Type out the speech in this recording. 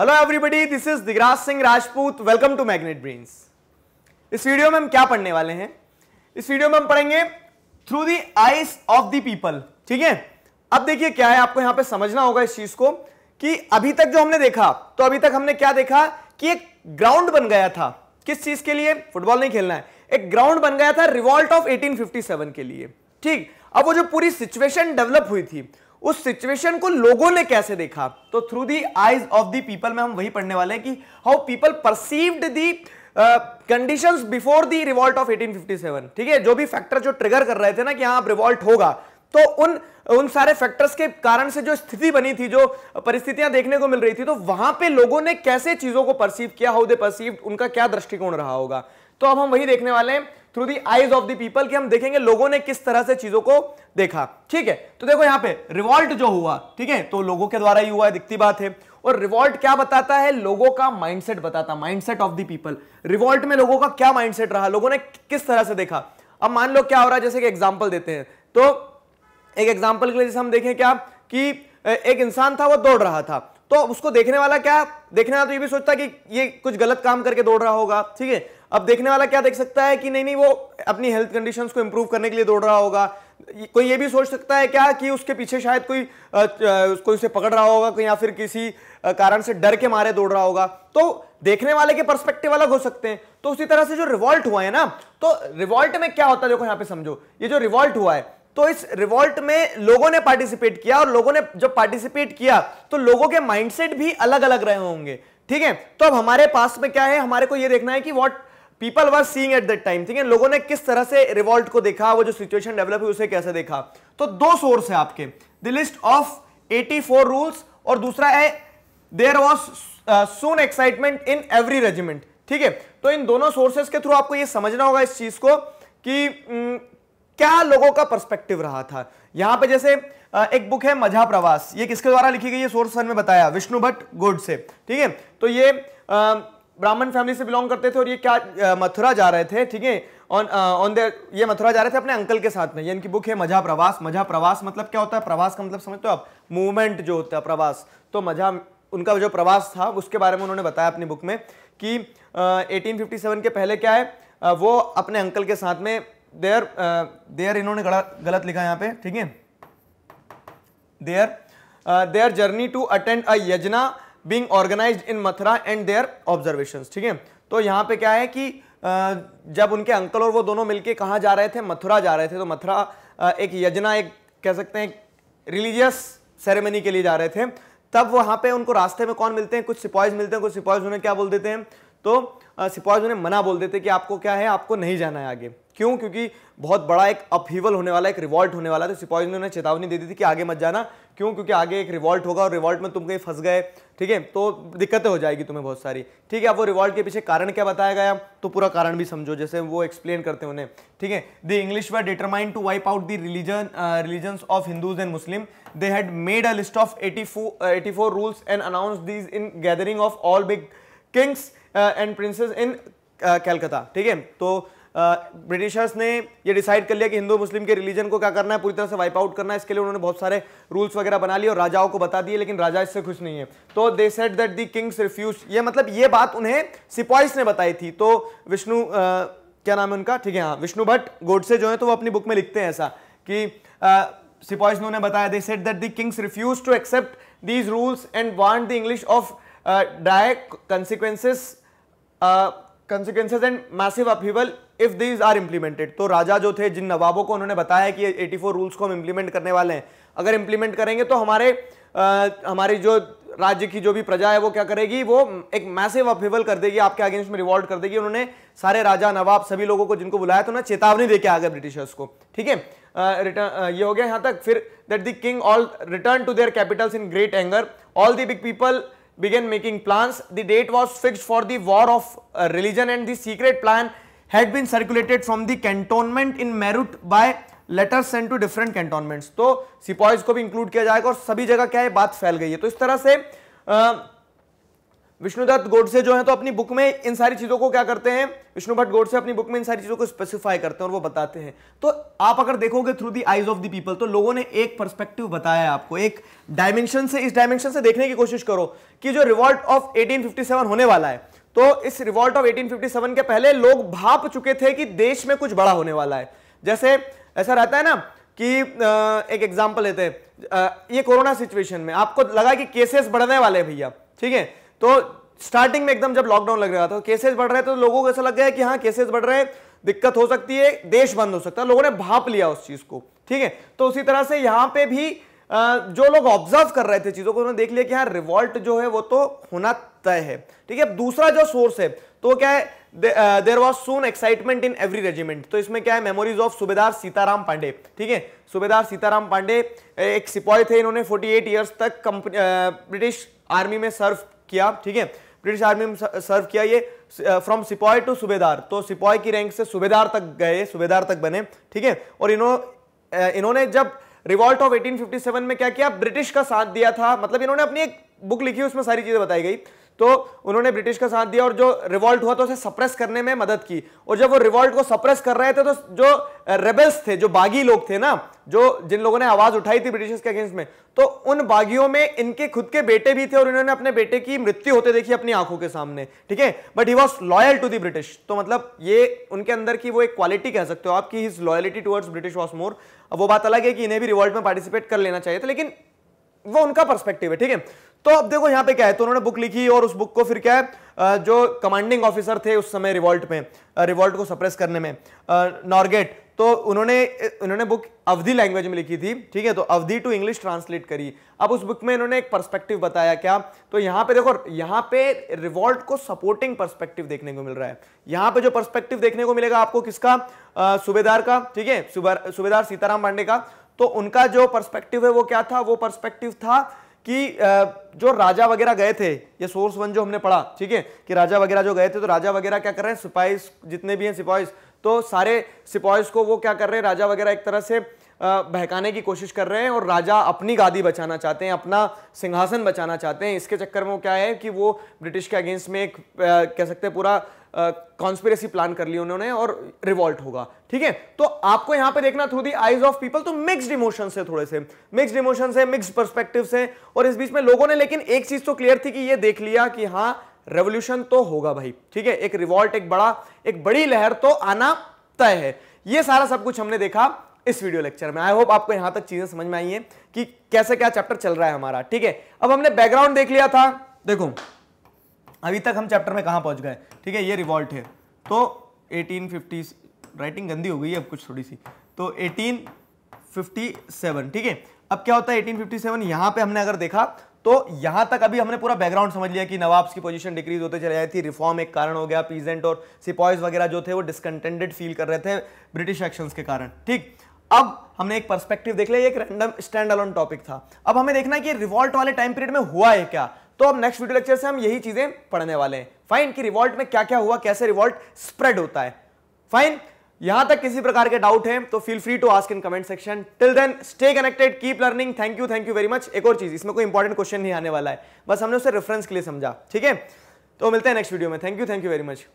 Hello everybody this is Digraj Singh Rajput welcome to Magnet Brains इस video में हम क्या पढ़ने वाले हैं इस वीडियो में हम पढ़ेंगे through the eyes of the people ठीक है अब देखिए क्या है आपको यहां पे समझना होगा इस चीज को कि अभी तक जो हमने देखा तो अभी तक हमने क्या देखा कि एक ग्राउंड बन गया था किस चीज के लिए फुटबॉल नहीं खेलना है एक ग्राउंड बन गया था रिवॉल्ट ऑफ 1857 के लिए ठीक अब वो जो पूरी सिचुएशन डेवलप हुई थी उस सिचुएशन को लोगों ने कैसे देखा तो through the eyes of the people में हम वही पढ़ने वाले हैं कि how people perceived the conditions before the revolt of 1857 ठीक है जो भी फैक्टर जो ट्रिगर कर रहे थे ना कि हाँ रिवॉल्ट होगा तो उन उन सारे फैक्टर्स के कारण से जो स्थिति बनी थी जो परिस्थितियां देखने को मिल रही थी तो वहां पे लोगों ने कैसे चीजों को परसीव किया हाउ दे परसीव उनका क्या दृष्टिकोण रहा होगा तो अब हम वही देखने वाले हैं through the eyes of the people कि हम देखेंगे लोगों ने किस तरह से चीजों को देखा ठीक है तो देखो यहां पे रिवॉल्ट जो हुआ ठीक है तो लोगों के द्वारा ही हुआ है दिखती बात है और रिवॉल्ट क्या बताता है लोगों का माइंडसेट बताता mindset of the people revolt में लोगों का क्या माइंडसेट रहा लोगों ने किस तरह से देखा अब मान लो क्या हो रहा है जैसे कि एग्जाम्पल देते हैं तो एक एग्जाम्पल के लिए जैसे हम देखें क्या कि एक इंसान था वो दौड़ रहा था तो उसको देखने वाला क्या देखने वाला तो ये भी सोचता कि ये कुछ गलत काम करके दौड़ रहा होगा ठीक है अब देखने वाला क्या देख सकता है कि नहीं नहीं वो अपनी हेल्थ कंडीशंस को इंप्रूव करने के लिए दौड़ रहा होगा कोई ये भी सोच सकता है क्या कि उसके पीछे शायद कोई कोई उसे पकड़ रहा होगा या फिर किसी कारण से डर के मारे दौड़ रहा होगा तो देखने वाले के पर्सपेक्टिव अलग हो सकते हैं तो उसी तरह से जो रिवॉल्ट हुआ है ना तो रिवॉल्ट में क्या होता है देखो यहां पे समझो ये जो रिवॉल्ट हुआ है तो इस रिवॉल्ट में लोगों ने पार्टिसिपेट किया और लोगों ने जब पार्टिसिपेट किया तो लोगों के माइंडसेट भी अलग अलग रहे होंगे ठीक है तो अब हमारे पास में क्या है हमारे को ये देखना है कि what people were seeing at that time ठीक है लोगों ने किस तरह से रिवॉल्ट को देखा वो जो सिचुएशन डेवलप हुई उसे कैसे देखा तो दो सोर्स है आपके द लिस्ट ऑफ 84 रूल्स और दूसरा है there was Son excitement in every regiment ठीक है तो इन दोनों सोर्सेस के थ्रू आपको ये समझना होगा इस चीज को कि न, mm, क्या लोगों का पर्सपेक्टिव रहा था यहां पे जैसे uh, एक बुक है मझा प्रवास ये किसके द्वारा लिखी गई है सोर्स वन में बताया विष्णु भट्ट गुड से ठीक है तो ये आ, uh, ब्राह्मण फैमिली से बिलोंग करते थे और ये क्या मथुरा जा रहे थे ठीक है ऑन ऑन देर ये मथुरा जा रहे थे अपने अंकल के साथ में ये इनकी बुक है मजा प्रवास मजा प्रवास मतलब क्या होता है प्रवास का मतलब समझते हो आप मूवमेंट जो होता है प्रवास तो मजा उनका जो प्रवास था उसके बारे में उन्होंने बताया अपनी बुक में कि एटीन के पहले क्या है वो अपने अंकल के साथ में देयर देयर इन्होंने गलत लिखा यहाँ पे ठीक है there there journey to attend a yajna being organise in Mathura and there observation ठीक है तो यहाँ पे क्या है कि जब उनके अंकल और वो दोनों मिलके कहाँ जा रहे थे मथुरा जा रहे थे तो मथुरा एक यजना एक कह सकते हैं रिलीजियस सेरेमनी के लिए जा रहे थे तब वहाँ पे उनको रास्ते में कौन मिलते हैं कुछ सिपॉयज मिलते हैं कुछ सिपॉयज उन्हें क्या बोल देते हैं तो सिपाही उन्हें मना बोल देते कि आपको क्या है आपको नहीं जाना है आगे क्यों क्योंकि बहुत बड़ा एक अपहीवल होने वाला एक रिवॉल्ट होने वाला तो सिपाही ने उन्हें चेतावनी दे दी थी कि आगे मत जाना क्यों क्योंकि आगे एक रिवॉल्ट होगा और रिवॉल्ट में तुम कहीं फंस गए ठीक है तो दिक्कतें हो जाएगी तुम्हें बहुत सारी ठीक है अब वो रिवॉल्ट के पीछे कारण क्या बताया गया तो पूरा कारण भी समझो जैसे वो एक्सप्लेन करते हैं उन्हें ठीक है the English were determined to wipe out the religion religion of Hindus and Muslim they had made a list of eighty four rules and announce these in gathering of all big kings and princes in Calcutta ठीक है तो Britishers uh, ने ये decide कर लिया कि हिंदू मुस्लिम के religion को क्या करना है पूरी तरह से वाइप आउट करना है इसके लिए उन्होंने बहुत सारे रूल्स वगैरह बना लिए और राजाओं को बता दिए लेकिन राजा इससे खुश नहीं है तो they said that the kings refuse ये मतलब ये बात उन्हें सिपॉइस ने बताई थी तो विष्णु uh, क्या नाम है उनका ठीक है हाँ विष्णु भट्ट गोडसे जो है तो वो अपनी बुक में लिखते हैं ऐसा कि uh, ने उन्हें बताया they said that the kings refuse to accept these rules and want the English off Uh, direct consequences consequences and massive upheaval if these are implemented तो राजा जो थे जिन नवाबों को उन्होंने बताया कि 84 रूल्स को हम इंप्लीमेंट करने वाले हैं अगर इंप्लीमेंट करेंगे तो हमारे आ, uh, हमारी जो राज्य की जो भी प्रजा है वो क्या करेगी वो एक मैसिव अपीवल कर देगी आपके अगेंस्ट में रिवॉल्ट कर देगी उन्होंने सारे राजा नवाब सभी लोगों को जिनको बुलाया तो ना चेतावनी दे के आ गए ब्रिटिशर्स को ठीक है रिटर्न uh, ये हो गया यहाँ तक फिर that the king all return to their capitals in great anger all the big people began making plans. The date was fixed for the war of uh, religion and the secret plan had been circulated from the cantonment in Merut by letters send to different cantonments तो sepoys को भी include किया जाएगा और सभी जगह क्या है बात फैल गई है तो इस तरह से आ, विष्णुदत्त गोडसे जो है तो अपनी बुक में इन सारी चीज़ों को क्या करते हैं विष्णु भट्ट गोडसे अपनी बुक में इन सारी चीज़ों को स्पेसिफाई करते हैं और वो बताते हैं तो आप अगर देखोगे through the eyes of the people तो लोगों ने एक पर्सपेक्टिव बताया आपको एक डायमेंशन से इस डायमेंशन से देखने की कोशिश करो कि जो रिवॉल्ट ऑफ एटीन होने वाला है तो इस रिवॉल्ट ऑफ एटीन के पहले लोग भाप चुके थे कि देश में कुछ बड़ा होने वाला है जैसे ऐसा रहता है ना कि एक एग्जाम्पल लेते हैं ये कोरोना सिचुएशन में आपको लगा कि केसेस बढ़ने वाले भैया ठीक है तो स्टार्टिंग में एकदम जब लॉकडाउन लग रहा था केसेस बढ़ रहे थे तो लोगों को ऐसा लग गया कि हाँ केसेस बढ़ रहे हैं दिक्कत हो सकती है देश बंद हो सकता है लोगों ने भाप लिया उस चीज को ठीक है तो उसी तरह से यहां पे भी जो लोग ऑब्जर्व कर रहे थे चीजों को उन्होंने देख लिया कि हाँ रिवॉल्ट जो है वो तो होना तय है ठीक है दूसरा जो सोर्स है तो क्या है there was Son excitement in every regiment तो इसमें क्या है मेमोरीज ऑफ सुबेदार सीताराम पांडे ठीक है सुबेदार सीताराम पांडे एक सिपॉय थे इन्होंने 48 इयर्स तक ब्रिटिश आर्मी में सर्व किया ठीक है ब्रिटिश आर्मी में सर्व किया ये फ्रॉम सिपॉय टू सुबेदार तो सिपॉय की रैंक से सुबेदार तक गए सुबेदार तक बने ठीक है और इन्होंने uh, इन्होंने जब रिवॉल्ट ऑफ 1857 में क्या किया ब्रिटिश का साथ दिया था मतलब इन्होंने अपनी एक बुक लिखी उसमें सारी चीजें बताई गई तो उन्होंने ब्रिटिश का साथ दिया और जो रिवॉल्ट हुआ तो उसे सप्रेस करने में मदद की और जब वो रिवॉल्ट को सप्रेस कर रहे थे तो जो रेबल्स थे जो बागी लोग थे ना जो जिन लोगों ने आवाज उठाई थी ब्रिटिश के अगेंस्ट में तो उन बागियों में इनके खुद के बेटे भी थे और इन्होंने अपने बेटे की मृत्यु होते देखी अपनी आंखों के सामने ठीक है but he was loyal to the British तो मतलब ये उनके अंदर की वो एक क्वालिटी कह सकते हो आपकी his loyalty towards British was more वो बात अलग है कि इन्हें भी रिवॉल्ट में पार्टिसिपेट कर लेना चाहिए था लेकिन वो उनका पर्सपेक्टिव है ठीक है तो अब देखो यहां पे क्या है तो उन्होंने बुक लिखी और उस बुक को फिर क्या है जो कमांडिंग ऑफिसर थे उस समय रिवॉल्ट में रिवॉल्ट को सप्रेस करने में नॉर्गेट तो उन्होंने उन्होंने बुक अवधि लैंग्वेज में लिखी थी ठीक है तो अवधि टू इंग्लिश ट्रांसलेट करी अब उस बुक में इन्होंने एक पर्सपेक्टिव बताया क्या तो यहाँ पे देखो यहाँ पे रिवॉल्ट को सपोर्टिंग पर्सपेक्टिव देखने को मिल रहा है यहाँ पे जो पर्सपेक्टिव देखने को मिलेगा आपको किसका सूबेदार का ठीक है सूबेदार सीताराम पांडे का तो उनका जो पर्सपेक्टिव है वो क्या था वो पर्सपेक्टिव था कि जो राजा वगैरह गए थे ये सोर्स वन जो हमने पढ़ा ठीक है कि राजा वगैरह जो गए थे तो राजा वगैरह क्या कर रहे हैं सिपाही जितने भी हैं सिपाहीज तो सारे सिपाहीज को वो क्या कर रहे हैं राजा वगैरह एक तरह से बहकाने की कोशिश कर रहे हैं और राजा अपनी गादी बचाना चाहते हैं अपना सिंहासन बचाना चाहते हैं इसके चक्कर में वो क्या है कि वो ब्रिटिश के अगेंस्ट में एक कह सकते हैं पूरा कॉन्स्पिरेसी प्लान कर ली उन्होंने और रिवॉल्ट होगा ठीक है तो आपको यहां पे देखना through the eyes of people तो मिक्स्ड इमोशन है थोड़े से मिक्स्ड इमोशन है मिक्स्ड परस्पेक्टिव है और इस बीच में लोगों ने लेकिन एक चीज तो क्लियर थी कि ये देख लिया कि हाँ रेवोल्यूशन तो होगा भाई ठीक है एक रिवॉल्ट एक बड़ा एक बड़ी लहर तो आना तय है ये सारा सब कुछ हमने देखा इस वीडियो लेक्चर में आई होप आपको यहां तक चीज़ें समझ में आई हैं कि कैसे क्या चैप्टर चल रहा है हमारा ठीक है अब हमने बैकग्राउंड देख लिया था देखो अभी तक हम चैप्टर में कहा पहुंच गए ठीक है ये रिवॉल्ट है तो एटीन राइटिंग गंदी हो गई है अब कुछ थोड़ी सी तो 1857 ठीक है अब क्या होता है 1857 यहां पे हमने अगर देखा तो यहां तक अभी हमने पूरा बैकग्राउंड समझ लिया कि नवाब्स की पोजीशन डिक्रीज होते चले जाए थी रिफॉर्म एक कारण हो गया पीजेंट और सिपॉइज वगैरह जो थे वो डिसकंटेंटेड फील कर रहे थे ब्रिटिश एक्शंस के कारण ठीक अब हमने एक पर्सपेक्टिव देख लिया एक रैंडम स्टैंड अलोन टॉपिक था अब हमें देखना है कि रिवॉल्ट वाले टाइम पीरियड में हुआ है क्या तो अब नेक्स्ट वीडियो लेक्चर से हम यही चीजें पढ़ने वाले हैं फाइन कि रिवॉल्ट में क्या क्या हुआ कैसे रिवॉल्ट स्प्रेड होता है फाइन यहां तक किसी प्रकार के डाउट हैं तो feel free to ask in comment section till then stay connected keep learning thank you thank you very much एक और चीज इसमें कोई इंपॉर्टेंट क्वेश्चन नहीं आने वाला है बस हमने उसे रेफरेंस के लिए समझा ठीक है तो मिलते हैं नेक्स्ट वीडियो में thank you thank you very much